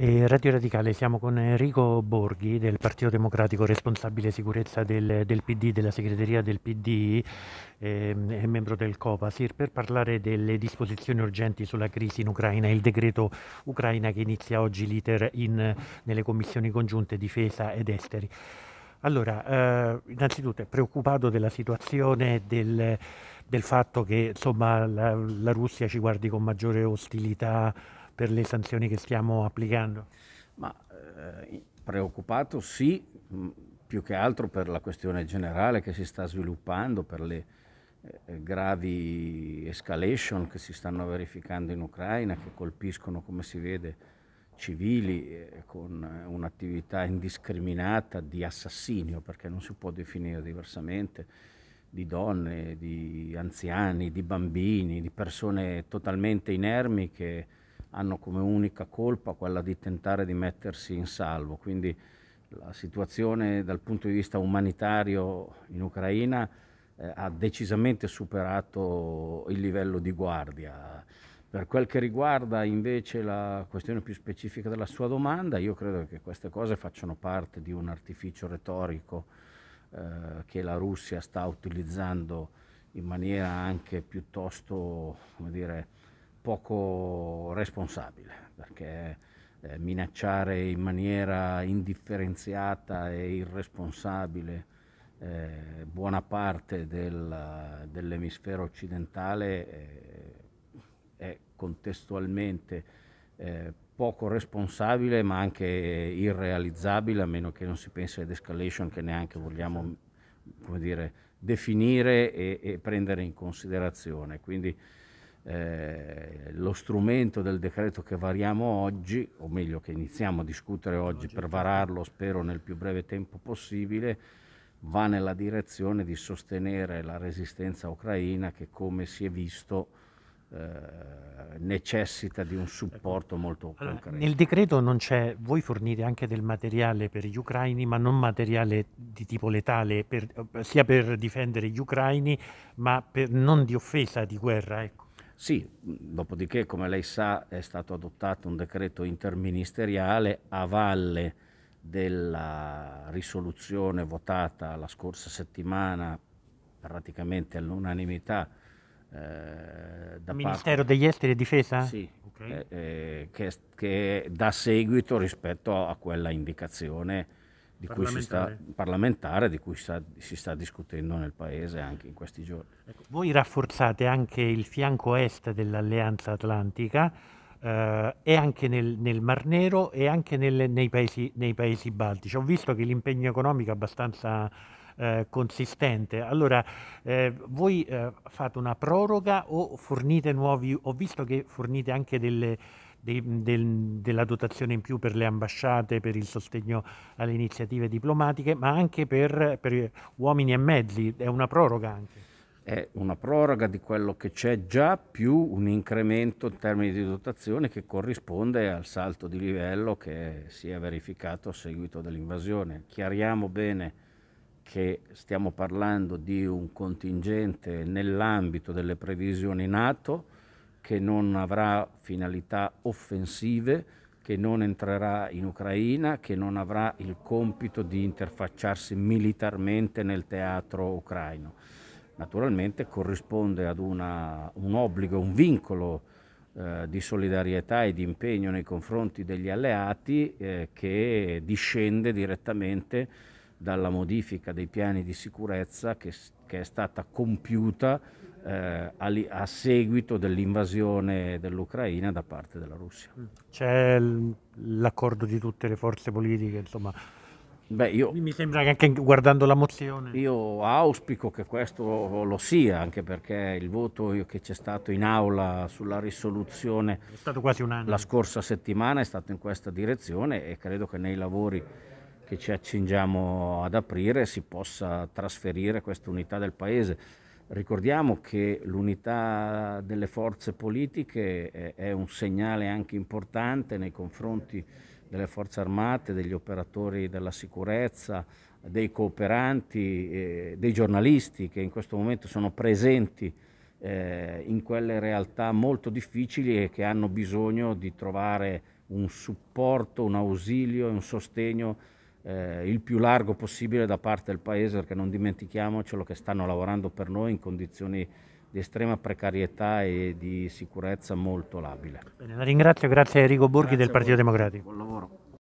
E Radio Radicale, siamo con Enrico Borghi del Partito Democratico, responsabile sicurezza del, del PD, della segreteria del PD e ehm, eh, membro del Copasir, per parlare delle disposizioni urgenti sulla crisi in Ucraina e il decreto Ucraina che inizia oggi l'iter in, nelle commissioni congiunte difesa ed esteri. Allora, eh, innanzitutto è preoccupato della situazione del, del fatto che insomma, la, la Russia ci guardi con maggiore ostilità per le sanzioni che stiamo applicando? Ma eh, preoccupato sì, mh, più che altro per la questione generale che si sta sviluppando, per le eh, gravi escalation che si stanno verificando in Ucraina, che colpiscono, come si vede, civili eh, con eh, un'attività indiscriminata di assassinio, perché non si può definire diversamente, di donne, di anziani, di bambini, di persone totalmente inermi che hanno come unica colpa quella di tentare di mettersi in salvo. Quindi la situazione dal punto di vista umanitario in Ucraina eh, ha decisamente superato il livello di guardia. Per quel che riguarda invece la questione più specifica della sua domanda, io credo che queste cose facciano parte di un artificio retorico eh, che la Russia sta utilizzando in maniera anche piuttosto, come dire, poco responsabile, perché eh, minacciare in maniera indifferenziata e irresponsabile eh, buona parte del, dell'emisfero occidentale eh, è contestualmente eh, poco responsabile ma anche irrealizzabile a meno che non si pensi ad escalation che neanche vogliamo dire, definire e, e, prendere in considerazione. Quindi, eh, lo strumento del decreto che variamo oggi, o meglio che iniziamo a discutere oggi, oggi per vararlo spero nel più breve tempo possibile, va nella direzione di sostenere la resistenza ucraina che come si è visto eh, necessita di un ecco. supporto molto allora, concreto. Nel decreto non c'è, voi fornite anche del materiale per gli ucraini, ma non materiale di tipo letale, per, sia per difendere gli ucraini, ma per, non di offesa, di guerra. Ecco. Sì, dopodiché come lei sa è stato adottato un decreto interministeriale a valle della risoluzione votata la scorsa settimana praticamente all'unanimità eh, da Ministero degli Esteri e Difesa? Sì, okay. eh, eh, che, che dà seguito rispetto a quella indicazione di parlamentare. Cui sta, parlamentare. di cui sta, si sta discutendo nel Paese anche in questi giorni. Ecco, voi rafforzate anche il fianco est dell'Alleanza Atlantica eh, e anche nel, nel, Mar Nero e anche nelle, nei, paesi, nei, paesi, baltici. Ho visto che l'impegno economico è abbastanza eh, consistente. Allora, eh, voi eh, fate una proroga o fornite nuovi... Ho visto che fornite anche delle dei, del, della dotazione in più per le ambasciate, per il sostegno alle iniziative diplomatiche, ma anche per, per uomini e mezzi, è una proroga anche. È una proroga di quello che c'è già più un incremento in termini di dotazione che corrisponde al salto di livello che si è verificato a seguito dell'invasione. Chiariamo bene che stiamo parlando di un contingente nell'ambito delle previsioni NATO che non avrà finalità offensive, che non entrerà in Ucraina, che non avrà il compito di interfacciarsi militarmente nel teatro ucraino. Naturalmente corrisponde ad una, un obbligo, un vincolo eh, di solidarietà e di impegno nei confronti degli alleati eh, che discende direttamente dalla modifica dei piani di sicurezza che, che è stata compiuta eh, a, a, seguito dell'invasione dell'Ucraina da parte della Russia. Mm. C'è l'accordo di tutte le forze politiche, insomma. Beh, io, Mi sembra che anche guardando la mozione. Io auspico che questo lo sia, anche perché il voto che c'è stato in aula sulla risoluzione la scorsa settimana è stato in questa direzione e credo che nei lavori che ci accingiamo ad aprire si possa trasferire questa unità del Paese. Ricordiamo che l'unità delle forze politiche eh, è un segnale anche importante nei confronti delle forze armate, degli operatori della sicurezza, dei cooperanti, eh, dei giornalisti che in questo momento sono presenti eh, in quelle realtà molto difficili e che hanno bisogno di trovare un supporto, un ausilio, e un sostegno eh, il più largo possibile da parte del Paese, perché non dimentichiamocelo che stanno lavorando per noi in condizioni di estrema precarietà e di sicurezza molto labile. Bene, la ringrazio, grazie a Enrico Borghi grazie del Partito Democratico. Buon lavoro.